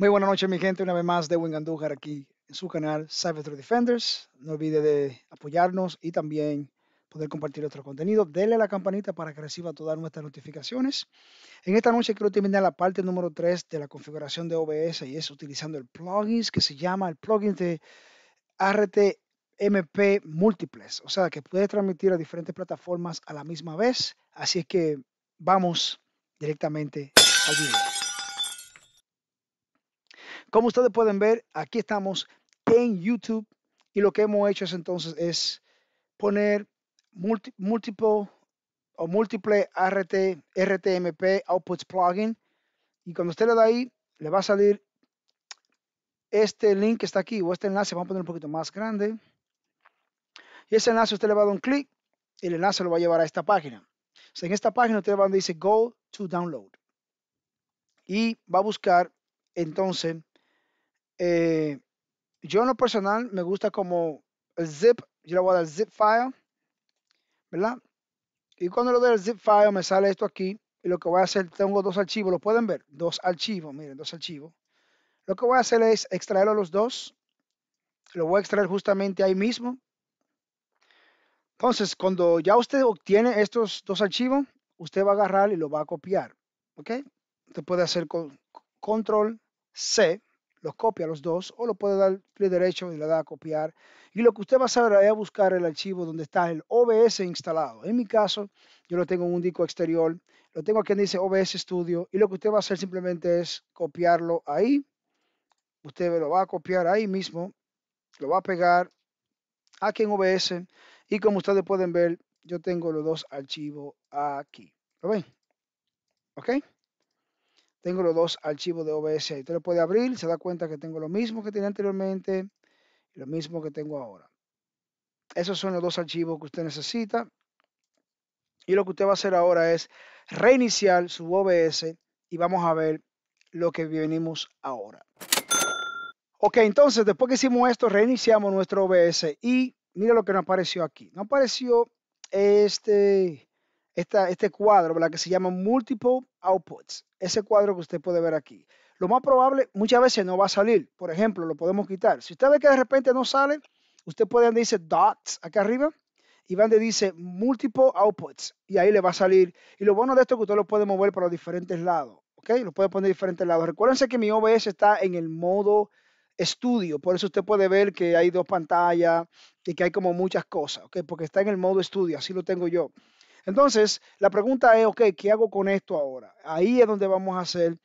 Muy buenas noches mi gente. Una vez más, de Gandújar aquí en su canal Cyber Defenders. No olvide de apoyarnos y también poder compartir otro contenido. Dele a la campanita para que reciba todas nuestras notificaciones. En esta noche quiero terminar la parte número 3 de la configuración de OBS y es utilizando el plugin que se llama el plugin de RTMP múltiples. O sea, que puede transmitir a diferentes plataformas a la misma vez. Así es que vamos directamente al video. Como ustedes pueden ver, aquí estamos en YouTube y lo que hemos hecho es entonces es poner multi, o múltiple RT, RTMP Outputs Plugin y cuando usted le da ahí, le va a salir este link que está aquí o este enlace, vamos a poner un poquito más grande. Y ese enlace usted le va a dar un clic y el enlace lo va a llevar a esta página. en esta página usted va a donde dice Go to Download. Y va a buscar entonces eh, yo en lo personal me gusta como el zip, yo le voy a dar zip file, ¿verdad? Y cuando le doy el zip file me sale esto aquí y lo que voy a hacer, tengo dos archivos, lo pueden ver, dos archivos, miren, dos archivos. Lo que voy a hacer es extraer los dos, lo voy a extraer justamente ahí mismo. Entonces, cuando ya usted obtiene estos dos archivos, usted va a agarrar y lo va a copiar, ¿ok? Usted puede hacer con control C los copia los dos o lo puede dar clic derecho y le da a copiar. Y lo que usted va a saber es buscar el archivo donde está el OBS instalado. En mi caso, yo lo tengo en un disco exterior, lo tengo aquí en dice OBS Studio y lo que usted va a hacer simplemente es copiarlo ahí. Usted lo va a copiar ahí mismo, lo va a pegar aquí en OBS y como ustedes pueden ver, yo tengo los dos archivos aquí. ¿Lo ven? ¿Ok? Tengo los dos archivos de OBS ahí. Usted lo puede abrir, se da cuenta que tengo lo mismo que tenía anteriormente y lo mismo que tengo ahora. Esos son los dos archivos que usted necesita. Y lo que usted va a hacer ahora es reiniciar su OBS y vamos a ver lo que venimos ahora. Ok, entonces después que hicimos esto, reiniciamos nuestro OBS y mira lo que nos apareció aquí. Nos apareció este, esta, este cuadro, Que se llama Multiple outputs, ese cuadro que usted puede ver aquí. Lo más probable, muchas veces no va a salir. Por ejemplo, lo podemos quitar. Si usted ve que de repente no sale, usted puede donde dice dots acá arriba y van donde dice multiple outputs y ahí le va a salir. Y lo bueno de esto es que usted lo puede mover para los diferentes lados. ¿Ok? Lo puede poner diferentes lados. Recuérdense que mi OBS está en el modo estudio. Por eso usted puede ver que hay dos pantallas y que hay como muchas cosas. ¿Ok? Porque está en el modo estudio. Así lo tengo yo. Entonces, la pregunta es, ok, ¿qué hago con esto ahora? Ahí es donde vamos a hacer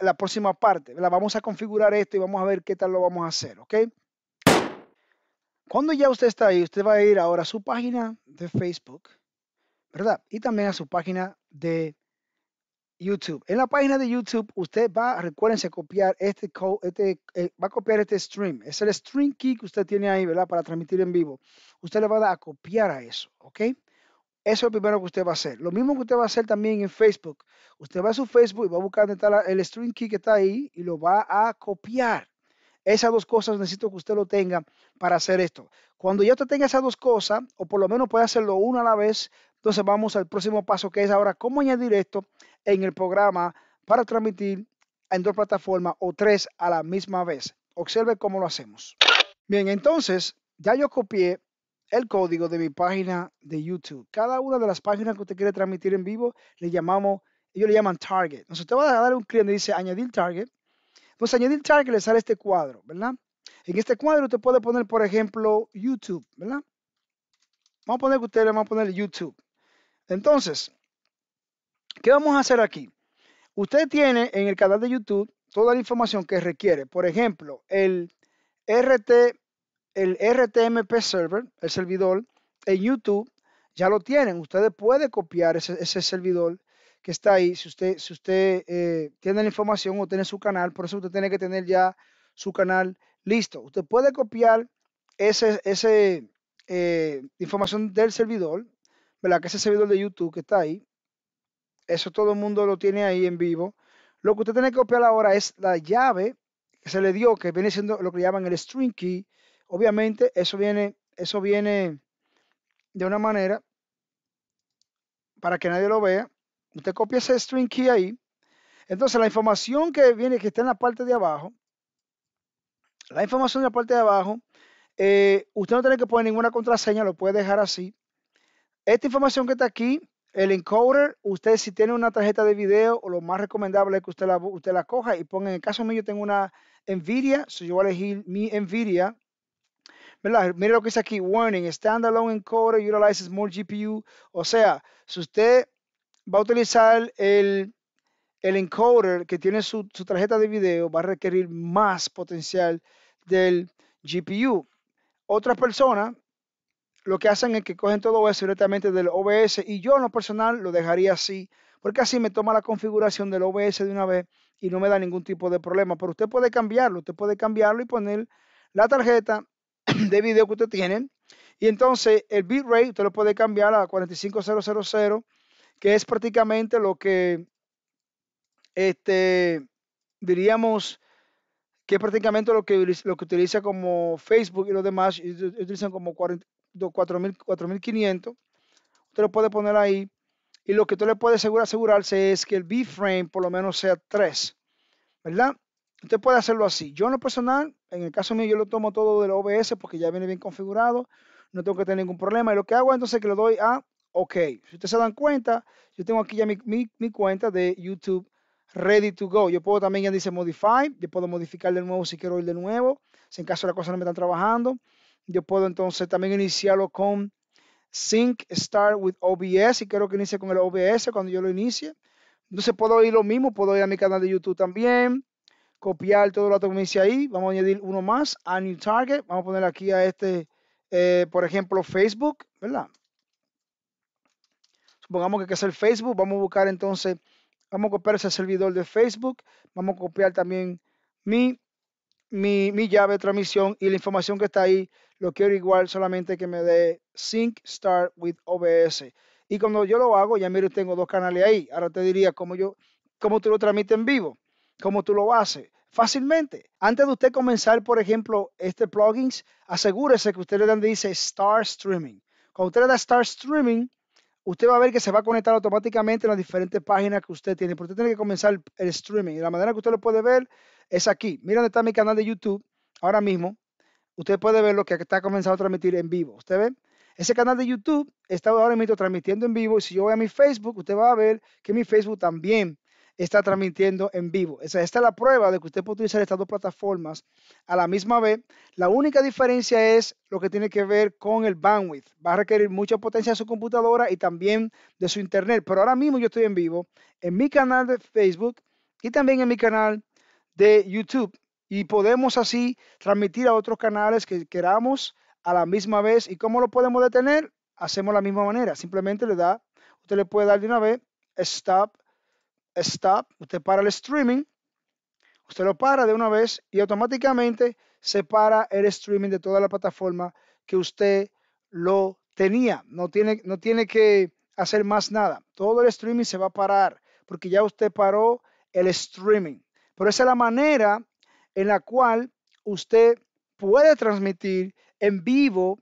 la próxima parte. La vamos a configurar esto y vamos a ver qué tal lo vamos a hacer, ¿ok? Cuando ya usted está ahí, usted va a ir ahora a su página de Facebook, ¿verdad? Y también a su página de YouTube. En la página de YouTube, usted va, recuérdense, a copiar este, este eh, va a copiar este stream. Es el stream key que usted tiene ahí, ¿verdad? Para transmitir en vivo. Usted le va a dar a copiar a eso, ¿ok? Eso es lo primero que usted va a hacer. Lo mismo que usted va a hacer también en Facebook. Usted va a su Facebook y va a buscar el string key que está ahí y lo va a copiar. Esas dos cosas necesito que usted lo tenga para hacer esto. Cuando ya usted tenga esas dos cosas, o por lo menos puede hacerlo una a la vez, entonces vamos al próximo paso que es ahora cómo añadir esto en el programa para transmitir en dos plataformas o tres a la misma vez. Observe cómo lo hacemos. Bien, entonces ya yo copié el código de mi página de YouTube. Cada una de las páginas que usted quiere transmitir en vivo le llamamos, ellos le llaman target. Entonces usted va a dar un cliente y dice añadir target. Entonces añadir target le sale este cuadro, ¿verdad? En este cuadro usted puede poner, por ejemplo, YouTube, ¿verdad? Vamos a poner que usted le va a poner YouTube. Entonces, ¿qué vamos a hacer aquí? Usted tiene en el canal de YouTube toda la información que requiere. Por ejemplo, el RT el RTMP server, el servidor, en YouTube ya lo tienen. Ustedes pueden copiar ese, servidor que está ahí. Si usted, si usted eh, tiene la información o tiene su canal, por eso usted tiene que tener ya su canal listo. Usted puede copiar esa eh, información del servidor, ¿verdad? Que ese servidor de YouTube que está ahí. Eso todo el mundo lo tiene ahí en vivo. Lo que usted tiene que copiar ahora es la llave que se le dio, que viene siendo lo que llaman el string key Obviamente, eso viene, eso viene de una manera para que nadie lo vea. Usted copia ese string key ahí. Entonces, la información que viene, que está en la parte de abajo, la información de la parte de abajo, eh, usted no tiene que poner ninguna contraseña, lo puede dejar así. Esta información que está aquí, el encoder, usted si tiene una tarjeta de video, lo más recomendable es que usted la, usted la coja y ponga, en el caso mío, yo tengo una NVIDIA, si yo voy a elegir mi NVIDIA ¿verdad? Mira lo que dice aquí, warning, standalone encoder utilizes more GPU. O sea, si usted va a utilizar el, el encoder que tiene su, su, tarjeta de video, va a requerir más potencial del GPU. Otras personas lo que hacen es que cogen todo eso directamente del OBS y yo en lo personal lo dejaría así, porque así me toma la configuración del OBS de una vez y no me da ningún tipo de problema. Pero usted puede cambiarlo, usted puede cambiarlo y poner la tarjeta de video que usted tiene. Y entonces el bitrate usted lo puede cambiar a 45000, que es prácticamente lo que este, diríamos que es prácticamente lo que, lo que utiliza como Facebook y los demás utilizan como 4500. Usted lo puede poner ahí. Y lo que tú le puede asegurarse es que el B-frame por lo menos sea 3. ¿Verdad? Usted puede hacerlo así. Yo en lo personal, en el caso mío, yo lo tomo todo del OBS porque ya viene bien configurado. No tengo que tener ningún problema. Y lo que hago entonces es que le doy a OK. Si ustedes se dan cuenta, yo tengo aquí ya mi, cuenta de YouTube ready to go. Yo puedo también, ya dice modify, yo puedo modificar de nuevo si quiero ir de nuevo, si en caso de la cosa no me están trabajando. Yo puedo entonces también iniciarlo con sync start with OBS, si quiero que inicie con el OBS cuando yo lo inicie. Entonces puedo ir lo mismo, puedo ir a mi canal de YouTube también, copiar todo lo que me dice ahí. Vamos a añadir uno más, a new target. Vamos a poner aquí a este, eh, por ejemplo, Facebook, ¿verdad? Supongamos que es el Facebook. Vamos a buscar entonces, vamos a copiar ese servidor de Facebook. Vamos a copiar también mi, mi, llave de transmisión y la información que está ahí. Lo quiero igual solamente que me dé sync start with OBS. Y cuando yo lo hago, ya mire, tengo dos canales ahí. Ahora te diría cómo yo, cómo tú lo transmites en vivo como tú lo haces fácilmente. Antes de usted comenzar, por ejemplo, este plugins, asegúrese que usted le dan dice Star Streaming. Cuando usted le da Star Streaming, usted va a ver que se va a conectar automáticamente en las diferentes páginas que usted tiene. Porque usted tiene que comenzar el, streaming. Y la manera que usted lo puede ver es aquí. Mira dónde está mi canal de YouTube ahora mismo. Usted puede ver lo que está comenzando a transmitir en vivo. ¿Usted ve? Ese canal de YouTube está ahora mismo transmitiendo en vivo. Y si yo voy a mi Facebook, usted va a ver que mi Facebook también está transmitiendo en vivo. esta es la prueba de que usted puede utilizar estas dos plataformas a la misma vez. La única diferencia es lo que tiene que ver con el bandwidth. Va a requerir mucha potencia de su computadora y también de su internet. Pero ahora mismo yo estoy en vivo en mi canal de Facebook y también en mi canal de YouTube. Y podemos así transmitir a otros canales que queramos a la misma vez. ¿Y cómo lo podemos detener? Hacemos la misma manera. Simplemente le da, usted le puede dar de una vez stop stop, usted para el streaming, usted lo para de una vez y automáticamente se para el streaming de toda la plataforma que usted lo tenía. No tiene, no tiene que hacer más nada. Todo el streaming se va a parar porque ya usted paró el streaming. Pero esa es la manera en la cual usted puede transmitir en vivo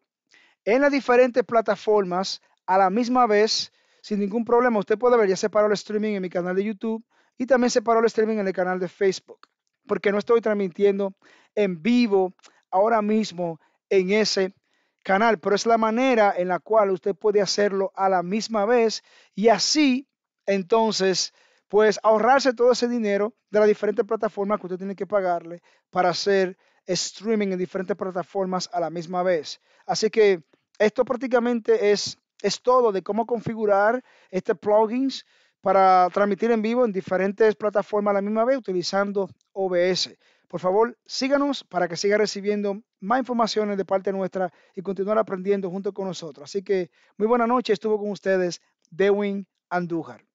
en las diferentes plataformas a la misma vez sin ningún problema. Usted puede ver, ya separo el streaming en mi canal de YouTube y también separo el streaming en el canal de Facebook, porque no estoy transmitiendo en vivo ahora mismo en ese canal, pero es la manera en la cual usted puede hacerlo a la misma vez y así entonces pues ahorrarse todo ese dinero de las diferentes plataformas que usted tiene que pagarle para hacer streaming en diferentes plataformas a la misma vez. Así que esto prácticamente es es todo de cómo configurar este plugins para transmitir en vivo en diferentes plataformas a la misma vez utilizando OBS. Por favor, síganos para que siga recibiendo más informaciones de parte nuestra y continuar aprendiendo junto con nosotros. Así que muy buena noche, estuvo con ustedes Dewin Andújar.